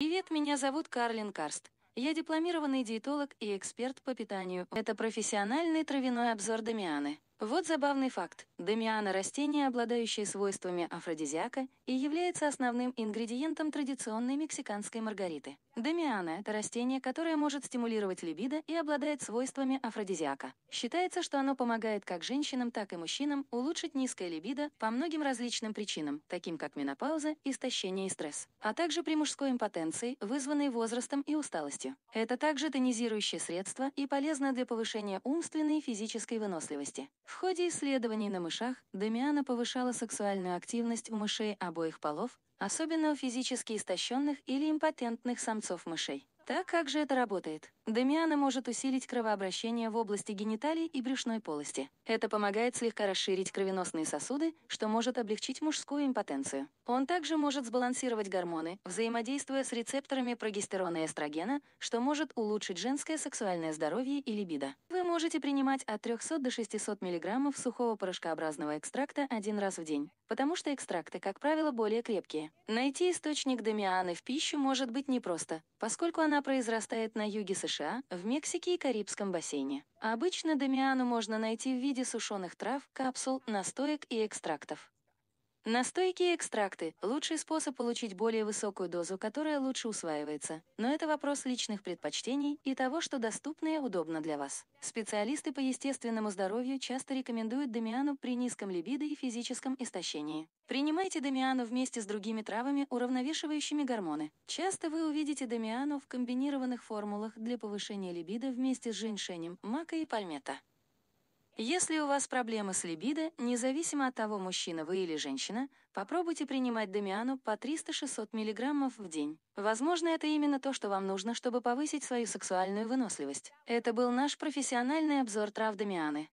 Привет, меня зовут Карлин Карст. Я дипломированный диетолог и эксперт по питанию. Это профессиональный травяной обзор Дамианы. Вот забавный факт. Дамиана – растение, обладающее свойствами афродизиака и является основным ингредиентом традиционной мексиканской маргариты. Дамиана – это растение, которое может стимулировать либидо и обладает свойствами афродизиака. Считается, что оно помогает как женщинам, так и мужчинам улучшить низкое либидо по многим различным причинам, таким как менопауза, истощение и стресс, а также при мужской импотенции, вызванной возрастом и усталостью. Это также тонизирующее средство и полезно для повышения умственной и физической выносливости. В ходе исследований на мышах Демиана повышала сексуальную активность у мышей обоих полов, особенно у физически истощенных или импотентных самцов мышей. Так как же это работает? Демиана может усилить кровообращение в области гениталий и брюшной полости. Это помогает слегка расширить кровеносные сосуды, что может облегчить мужскую импотенцию. Он также может сбалансировать гормоны, взаимодействуя с рецепторами прогестерона и эстрогена, что может улучшить женское сексуальное здоровье и либидо. Вы можете принимать от 300 до 600 мг сухого порошкообразного экстракта один раз в день, потому что экстракты, как правило, более крепкие. Найти источник дамианы в пищу может быть непросто, поскольку она она произрастает на юге США, в Мексике и Карибском бассейне. Обычно домиану можно найти в виде сушеных трав, капсул, настоек и экстрактов. Настойки и экстракты – лучший способ получить более высокую дозу, которая лучше усваивается. Но это вопрос личных предпочтений и того, что доступно и удобно для вас. Специалисты по естественному здоровью часто рекомендуют Домиану при низком либидо и физическом истощении. Принимайте Домиану вместе с другими травами, уравновешивающими гормоны. Часто вы увидите Домиану в комбинированных формулах для повышения либидо вместе с женьшенем, мака и пальмета. Если у вас проблемы с либидо, независимо от того, мужчина вы или женщина, попробуйте принимать Домиану по 300-600 мг в день. Возможно, это именно то, что вам нужно, чтобы повысить свою сексуальную выносливость. Это был наш профессиональный обзор трав Домианы.